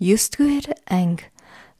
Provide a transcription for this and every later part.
used to it and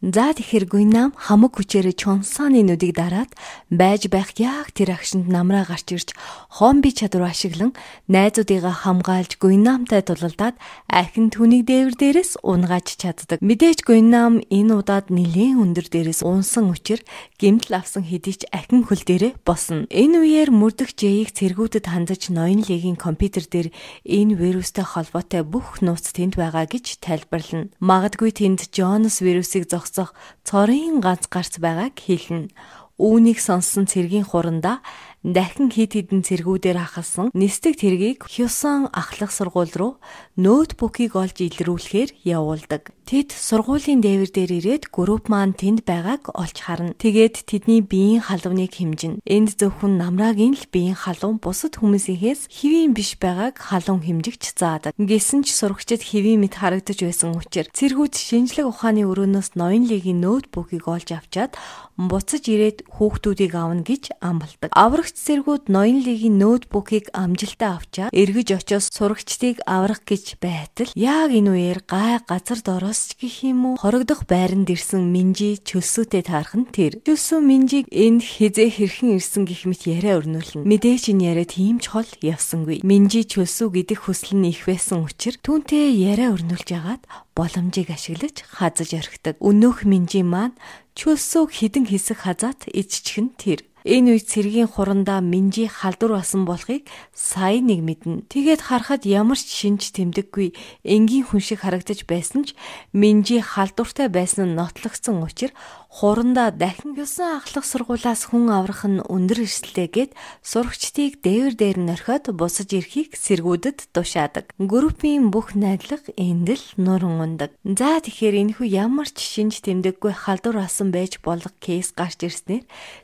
За тэгэхэр Гүнам хамаг хүчээрээ Чонсаны нүдийг дараад байж байх яг тэр агшинд намраа гарч ирж хомби чадвар ашиглан найзуудыгаа хамгаалж Гүнамтай тулалдаад ахин түүнийг дээвэр дээрээс унгааж чаддаг. Мэдээж Гүнам энэ удаад нэлийн өндөр дээрээс унсан учир гимтэл авсан хэдий ч ахин хөл дээрээ босно. Энэ үеэр мөрдөх Жэйг цэргүүдэд хандаж ноён лигийн компьютер дээр энэ вирустэй холбоотой бүх нууц тэнд байгаа гэж тайлбарлана. Магадгүй тэнд Джонс вирусыг зогс зогсох цорын ганц гарц байгааг хэлнэ. Үүнийг сонссон цэргийн хуранда дахин хит хідэн цэргүүдээр хахалсан нисдэг тэргийг Хьюсон ахлах сургууль руу ноутбукийг олж илрүүлэхээр явуулдаг. Тэд сургуулийн дээвэр дээр ирээд групп маань тэнд байгааг олж харна. Тэгээд тэдний биеийн халууныг хэмжинэ. Энд зөвхөн намраагийн л биеийн халуун бусад хүмүүсийнхээс хэвийн биш байгааг халуун хэмжигч заадаг. Гэсэн ч сурагчид хэвийн мэд харагдаж байсан учраас цэргүүд шинжлэх ухааны өрөөнөөс ноён лигийн ноутбукийг олж авчаад буцаж ирээд хүүхдүүдийг авна гэж амлалдаг. Аврагч цэргүүд ноён лигийн ноутбукийг амжилтаа авчаад эргэж очиос сурагчдыг аврах гэж байтал яг энэ үеэр гай газар дороос Тусч гэх юм уу? Хорогдох байранд ирсэн Минжи чөлсүүтэй таарх нь тэр. Чөлсүү Минжиг энд хизээ хэрхэн ирсэн гэх мэт яриа өрнүүлнэ. Мэдээж энэ яриа тийм чухал явсангүй. Минжи чөлсүү гэдэг хүсэл нь их байсан учраас түүнтэй яриа өрнүүлж ягаад боломжийг ашиглаж хазаж орхидог. Өнөөх Минжи маань чөлсүүг хідэн хэсэг хазаат иччих нь тэр. Энэ үед цэргийн хурандаа минжи халдвар болсон болохыг сая нэг мэднэ. Тэгээд харахад ямар ч шинж тэмдэггүй энгийн хүн шиг харагдаж байсан ч минжи халдвартай байсан нь нотлогдсон учраас хурандаа дахин бясан ахлах сургуулаас хүн аврах нь өндөр эрсдэлтэй гэд сурагчдыг дээвэр дээр нь орхиод бусаж ирэхийг сэргүүдэд тушаадаг. Группийн бүх найдлага эндэл нуран ундаг. За тэгэхээр энэхүү ямар ч шинж тэмдэггүй халдвар болсон байж болох кейс гарч ирснээр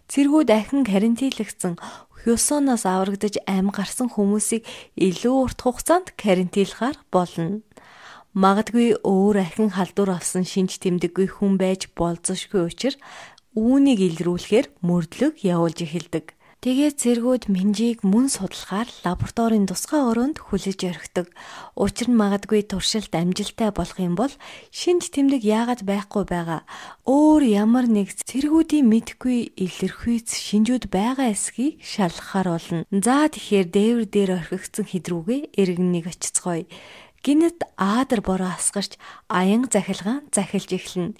цэргүү дахин карантинлэгдсэн Хюсоноос аврагдаж ам гарсан хүмүүсийг илүү урт хугацаанд карантинлахаар болно. Магадгүй өөр ахин халдвар авсан шинж тэмдэггүй хүн байж болзошгүй учраас үүнийг илрүүлэхээр мөрдлөг явуулж эхэлдэг. Тэгээ цэргүүд минжийг мөн судалгаар лабораторийн тусгай өрөөнд хүлээж орхидог. Учир нь магадгүй туршилт амжилттай болох юм бол шинж тэмдэг яагаад байхгүй байгаа. Өөр ямар нэг цэргүүдийн мэдгүй илэрхүйц шинжүүд байгаа эсхийг шалгахаар болно. За тэгэхээр дээвэр дээр орхигдсан хэдрүүгээ эргэн нэг очицгоё. Гинэт аадар бороо асгарч аян захилгаан захилж эхэлнэ.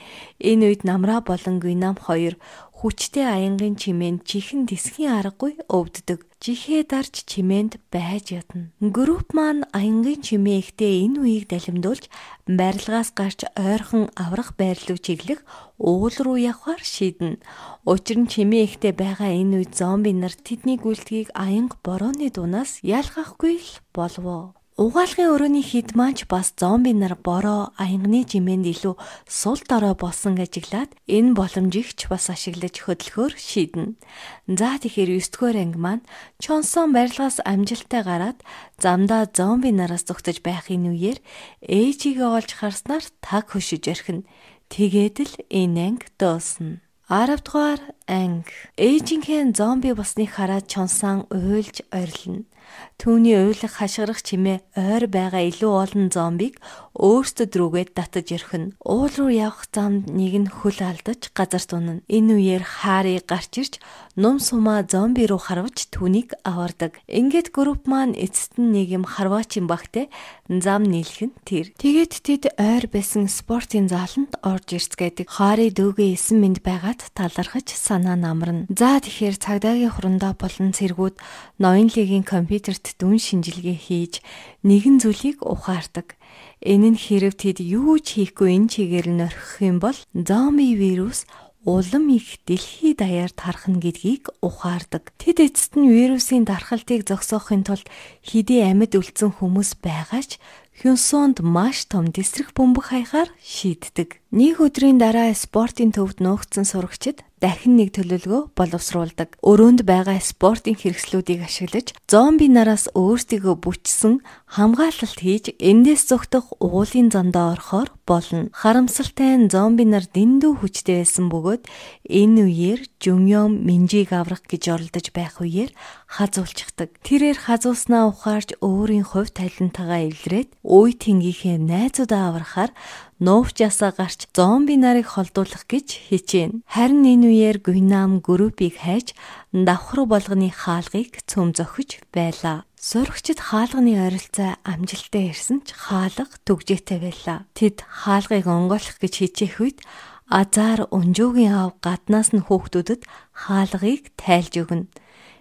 Энэ үед намра болон гүнам хоёр хүчтэй аянгийн чимээнд чихэн дисхийн аргагүй өвддөг. Жихээ дарж чимээнд байж ядна. Групп маань аянгийн чимээ ихтэй энэ үеийг далимдуулж барилгаас гарч ойрхон аврах байрлуу чиглэх уул руу явахаар шийднэ. Учир нь чимээ ихтэй байгаа энэ үед зомби нар тэдний гүйлтгийг аянг борооны дунаас ялгахгүй л болов. Угаалгын өрөөний хід маань ч бас зомби нар бороо аянгны жимээнд илүү сул дорой болсон ажиглаад энэ боломжийг ч бас ашиглаж хөдөлгөөр шийднэ. За тэгэхээр 9 дугаар анги маань Чонсон барилгаас амжилттай гараад замдаа зомби нараас зүгтэж байхын үеэр ээжигээ олж харснаар таг хөшиж орхино. Тэгээд л энэ анги дуусна. 10 дугаар анги. Ээжийнхээ зомби болсныг хараад чонсан уйлж орилно. Түүний уйлах хашгирах чимээ ойр байгаа илүү олон зомбиг өөрсдөд рүүгээ татаж ирхэн. Уул руу явах замд нэг нь хөл алдаж газар тунна. Энэ үеэр Хари гарч ирж нум сумаа зомби руу харвж түүнийг авардаг. Ингээд групп маань эцэст нь нэг юм харваачин багтай зам нийлхэн тэр. Тэгээд тэд ойр байсан спортын зааланд орж ирцгээдэг. Хари дүүгээ 9 минт байгаад талархаж сан санаа намрна. За тэгэхээр цагдаагийн хурандаа болон цэргүүд ноёнлигийн компьютерт дүн шинжилгээ хийж нэгэн зүйлийг ухаардаг. Энэ нь хэрэг тэд юу ч хийхгүй энэ чигээр нь орхих юм бол зомби вирус улам их дэлхий даяар тархна гэдгийг ухаардаг. Тэд эцэст нь вирусын дархлтыг зогсоохын тулд хэдий амьд үлдсэн хүмүүс байгаа ч Хюнсонд маш том дэсрэх бөмбөг хаягаар шийддэг. Нэг өдрийн дараа спортын төвд нуугдсан сурагчид дахин нэг төлөвлөгөө боловсруулдаг. Өрөөнд байгаа спортын хэрэгслүүдийг ашиглаж зомби нараас өөрсдийгөө бүчсэн хамгаалалт хийж эндээс зүгтөх уулын зондоо орохоор болно. Харамсалтай нь зомби нар дэндүү хүчтэй байсан бөгөөд энэ үеэр Жүньём Минжиг аврах гэж оролдож байх үеэр хазуулчихдаг. Тэрээр хазуулснаа ухаарч өөрийн хувь талентагаа эвлрээд үе тэнгийнхээ найзуудаа аврахаар нуувчаасаа гарч зомби нарыг холдуулах гэж хичээнэ. Харин энэ үеэр Гүнам группийг хайж давхар болгоны хаалгыг цөм зөхөж байлаа. Сурагчид хаалганы ойролцоо амжилттай ирсэн ч хаалга төгжээтэй байлаа. Тэд хаалгыг онгойлох гэж хичээх үед азар унжуугийн аав гаднаас нь хүүхдүүдэд хаалгыг тайлж өгнө.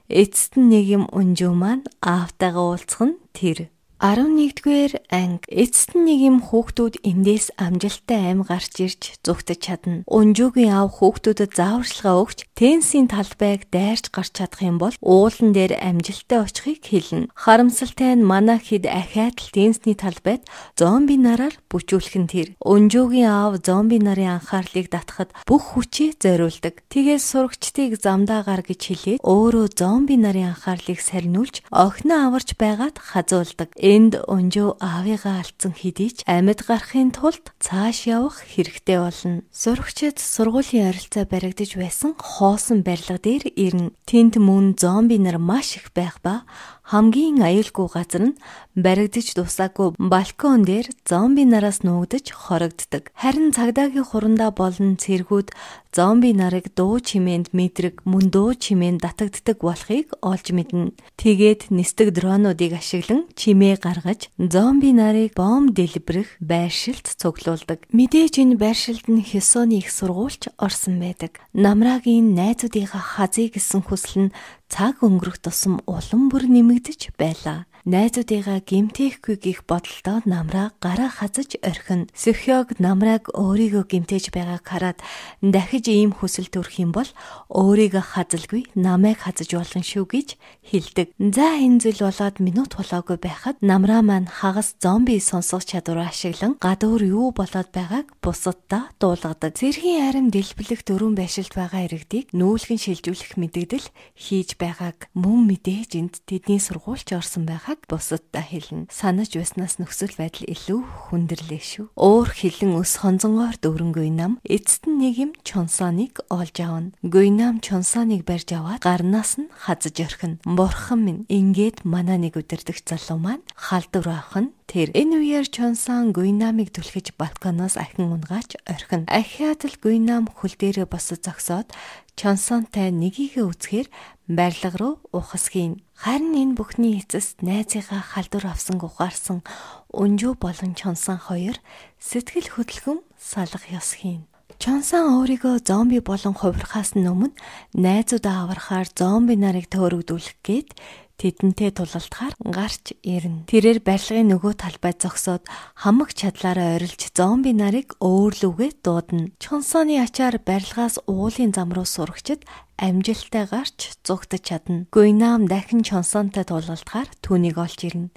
Эцэст нь нэг юм унжуу маань аавтайгаа уулзах нь тэр. 11-р анги эцэст нь нэг юм хүүхдүүд эндээс амжилттай аим гарч ирж зүгтж чадна. Унжуугийн аав хүүхдүүдэд зааварчилгаа өгч тенсийн талбайг дайрч гарч чадах юм бол уулан дээр амжилттай очихыг хэлнэ. Харамсалтай нь манай хэд ахиатл тенсний талбайд зомби нараар бүжүүлэх нь тэр. Унжуугийн аав зомби нарын анхаарлыг татахад бүх хүчээ зориулдаг. Тэгээс сурагчдыг замдаа гар гэж хэлээд өөрөө зомби нарын анхаарлыг сарниулж охиноо аварч байгаад хазуулдаг Энд унжуу аавыгаа алдсан хэдий ч амьд гарахын тулд цааш явах хэрэгтэй болно. Сурагчид сургуулийн ойролцоо баригдаж байсан хоосон барилга дээр ирнэ. Тэнт мөн зомби нар маш их байх ба хамгийн аюулгүй газар нь баригдаж дусаагүй балкон дээр зомби нараас нуугдж хорогддог. Харин цагдаагийн хурандаа болон цэргүүд зомби нарыг дуу чимээнд мэдрэг мөн дуу чимээнд татагддаг болохыг олж мэднэ. Тэгээд нисдэг дронуудыг ашиглан чимээ гаргаж зомби нарыг бомб дэлбэрэх байршилд цуглуулдаг. Мэдээж энэ байршилд нь Хесоны их сургуульч орсон байдаг. Намрагийн найзуудынхаа хазыг гэсэн хүсэл нь цаг өнгөрөх тусам улам бүр нэмэгдэж байлаа найзуудыгаа гимтээхгүй гих бодолдоо намраа гараа хазаж орхино. Сөхёг намрааг өөрийгөө гимтээж байгааг хараад дахиж ийм хүсэл төрөх юм бол өөрийгөө хазалгүй намайг хазаж болно шүү гэж хэлдэг. За энэ зүйл болоод минут болоогүй байхад намраа маань хагас зомби сонсох чадвар ашиглан гадуур юу болоод байгааг бусаддаа дуулгадаг. Зэргийн арим дэлбэлэх дөрвөн байшилт байгаа иргэдийг нүүлгэн шилжүүлэх мэдэгдэл хийж байгааг мөн мэдээж энд тэдний сургуульч орсон байхаа санааг бусадтай хэлнэ. Санаж байснаас нөхцөл байдал илүү хүндэрлээ шүү. Уур хилэн ус хонзонгоор дөрөнгөй нам эцэст нь нэг юм чонсоныг олж авна. Гүйнам чонсоныг барьж аваад гарнаас нь хазаж орхино. Бурхан минь ингээд манаа нэг өдөрдөх залуу маань халдвар авах нь тэр энэ үеэр Чонсан Гуйнамыг түлхэж балконоос ахин унгаач орхин. Ахиатл Гуйнам хөл дээрээ босож зогсоод Чонсонтай нэгийгээ үзэхээр барилга руу ухас хийн. Харин энэ бүхний эцэст найзыгаа халдвар авсан ухаарсан өнжөө болон Чонсан хоёр сэтгэл хөдлөм салах ёс хийн. Чонсан өөрийгөө зомби болон хувирхаас өмнө найзуудаа аврахаар зомби нарыг төөрөгдүүлэх гээд тэдэнтэй тулалдахаар гарч ирнэ. Тэрээр барилгын нөгөө талбай зогсоод хамаг чадлаараа орилж зомби нарыг өөрлөвгөө дуудана. Чонсоны ачаар барилгаас уулын зам руу сурагчид амжилттай гарч зугтаж чадна. Гуйнам дахин Чонсонтой тулалдахаар түүнийг олж ирнэ.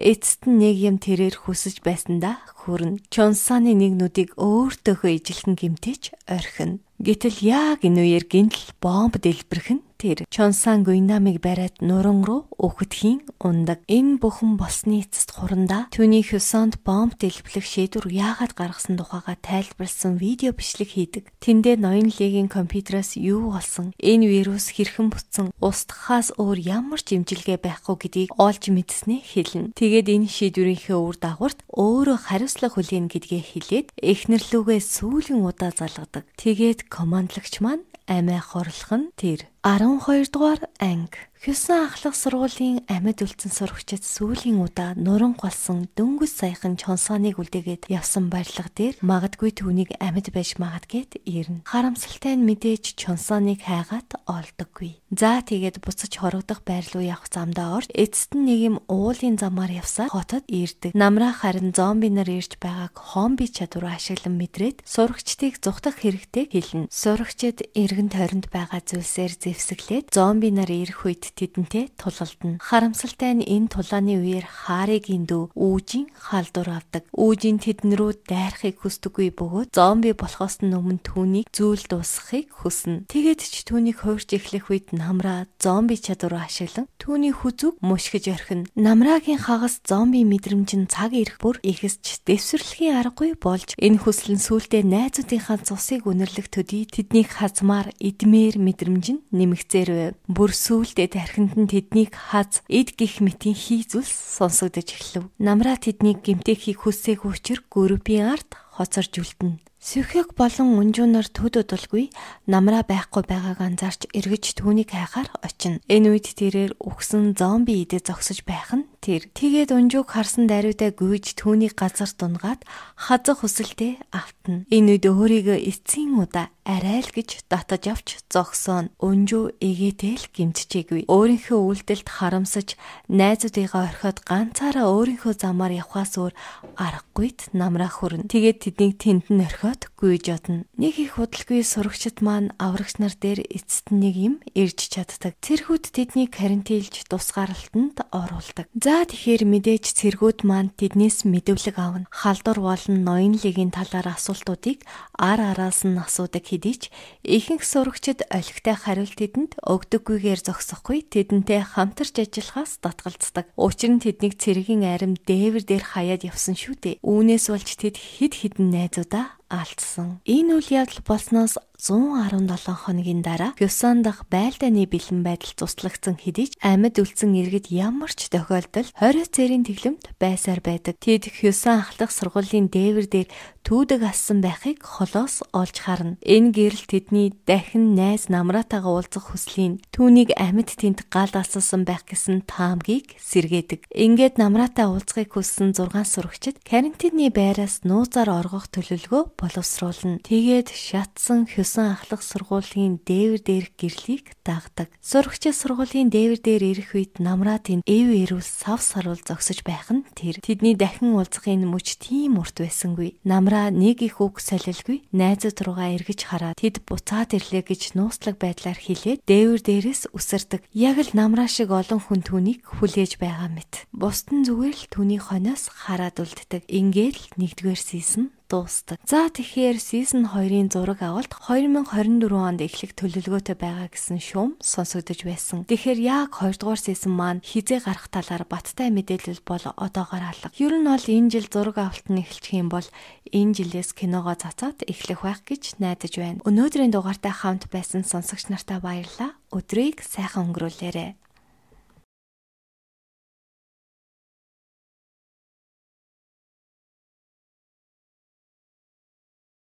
Эцэст нь нэг юм тэрээр хүсэж байсандаа хүрнэ. Чонсоны нэг нүдийг өөртөөхөө ижилхэн гимтэж орхино. Гэтэл яг энэ үеэр гинтл бомб дэлбэрхэн тэр Чонсангүй намыг бариад нуран руу өгөхөдхийн ундаг. Энэ бүхэн болсны эцэст хурандаа түүний Хюсонд бомб дэлбэлэх шийдвэр яагаад гаргасан тухайга тайлбарлсан видео бичлэг хийдэг. Тэндээ ноён лигийн компьютераас юу болсон, энэ вирус хэрхэн бүтсэн, устгахаас өөр ямар ч имжилгээ байхгүй гэдгийг олж мэдснээ хэлнэ. Тэгээд энэ шийдвэрийнхээ үр дагаварт өөрөө хариуцлага хүлээн гэдгээ хэлээд эхнэрлүүгээ сүүлийн удаа залгадаг. Тэгээд командлагч маань амиа хорлох нь тэр 12 дугаар анги Хюсэн ахлах сургуулийн амьд үлдсэн сурагчид сүүлийн удаа нуран голсон дөнгөж саяхан чонсоныг үлдээгээд явсан барилга дээр магадгүй түүнийг амьд байж магадгээд ирнэ. Харамсалтай нь мэдээж чонсоныг хайгаад олдоггүй. За тэгээд буцаж хорогдох байр руу явах замдаа орж эцэст нь нэг юм уулын замаар явсаар хотод ирдэг. Намраа харин зомби нар ирж байгааг хомби чадвараа ашиглан мэдрээд сурагчдыг зүгтах хэрэгтэй хэлнэ. Сурагчид эргэн тойронд байгаа зүйлсээр зэв хэвсэглээд зомби нар ирэх үед тэдэнтэй тулалдана. Харамсалтай нь энэ тулааны үеэр хаарыг индүү үүжийн халдвар авдаг. Үүжийн тэднэрүү дайрахыг хүсдэггүй бөгөөд зомби болохоос нь өмнө түүнийг зүйл дуусгахыг хүснэ. Тэгээд ч түүнийг хуурч эхлэх үед намраа зомби чадвараа ашиглан түүний хүзүг мушгиж орхино. Намраагийн хагас зомби мэдрэмж нь цаг ирэх бүр ихэсч дэвсрэрлэхийн аргагүй болж энэ хүсэл нь сүултээ найзуудынхаа цусыг үнэрлэх төдий тэднийг хазмаар идмээр мэдрэмж нь нэмэгцээрв. Бүр сүулдэ тархинд нь тэднийг хаз эд гих мэтийн хий зүйлс сонсогдож эхлэв. Намра тэднийг гимтэхийг хүсээгүй учраар гөрөвийн арт хоцорж үлдэнэ. Сөхөг болон унжуунаар төдөд болгүй намраа байхгүй байгааг анзаарч эргэж түүнийг хайхаар очино. Энэ үед тэрээр өгсөн зомби идэ зогсож байх нь Тэр тэгээд унжууг харсан даруйдаа гүйж түүний газар дунгаад хазах хүсэлтэй автна. Энэ үед өөрийгөө эцсийн удаа арай л гэж татаж авч зогсооно. Унжуу эгээтэл гимтчээгүй. Өөрийнхөө үйлдэлд харамсаж найзуудыгаа орхиод ганцаараа өөрийнхөө замаар явхаас өөр аргагүйд намраа хүрнэ. Тэгээд тэднийг тэнд нь орхиод гүйж одно. Нэг их худалгүй сурагчид маань аврагч нар дээр эцэст нэг юм ирж чаддаг. Цэрхүүд тэднийг карантинлж тусгаарлалтанд оруулдаг. За тэгэхээр мэдээж цэргүүд маань тэднээс мэдүүлэг авна. Халдвар болон ноёнлогийн талаар асуултуудыг ар араас нь асуудаг хэдий ч ихэнх сурагчид олигтой хариулт тэдэнд өгдөггүйгээр зогсохгүй тэдэнтэй хамтарч ажиллахаас татгалздаг. Учир нь тэднийг цэргийн арим дээвэр дээр хаяад явсан шүү дээ. Үүнээс болж тэд хид хідэн найзуудаа алдсан. Энэ үйл явдал болсноос 117 хоногийн дараа Пюсан дахь байлдааны бэлэн байдал туслагдсан хэдий ч амьд үлдсэн иргэд ямар ч тохиолдолд 20 цэрийн тэглэмт байсаар байдаг. Тэд Хюсан ахлах сургуулийн дээвэр дээр түүдэг ассан байхыг холоос олж харна. Энэ гэрэл тэдний дахин найз намраатайгаа уулзах хүслийн түүнийг амьд тэнд гал асуусан байх гэсэн таамгийг сэргээдэг. Ингээд намраатай уулзахыг хүссэн 6 сурагчид карантины байраас нууцаар оргох төлөвлөгөө боловсруулна. Тэгээд шатсан Хюсан 9 ахлах сургуулийн дээвэр дээрх гэрлийг дагдаг. Сурагчид сургуулийн дээвэр дээр ирэх үед намраа тэнд эв эрүүл сав сарвал зогсож байх нь тэр. Тэдний дахин уулзахын мөч тийм урт байсангүй. Намраа нэг их үг солилгүй найзууд руугаа эргэж хараад тэд буцаад ирлээ гэж нууцлаг байдлаар хэлээд дээвэр дээрээс үсэрдэг. Яг л намраа шиг олон хүн түүнийг хүлээж байгаа мэт. Бусдын зүгээр л түүний хоноос хараад үлддэг. Ингээд л нэгдүгээр сийсэн дуустдаг. За тэгэхээр season 2-ын зураг авалт 2024 онд эхлэх төлөвлөгөөтэй байгаа гэсэн шүүм сонсогдож байсан. Тэгэхээр яг 2 дугаар season маань хизээ гарах талаар баттай мэдээлэл бол одоогоор алга. Ер нь бол энэ жил зураг авалт нь эхэлчих юм бол энэ жилээс киногоо цацаад эхлэх байх гэж найдаж байна. Өнөөдрийн дугаартай хамт байсан сонсогч нартаа баярлалаа. Өдрийг сайхан өнгөрүүлээрэй.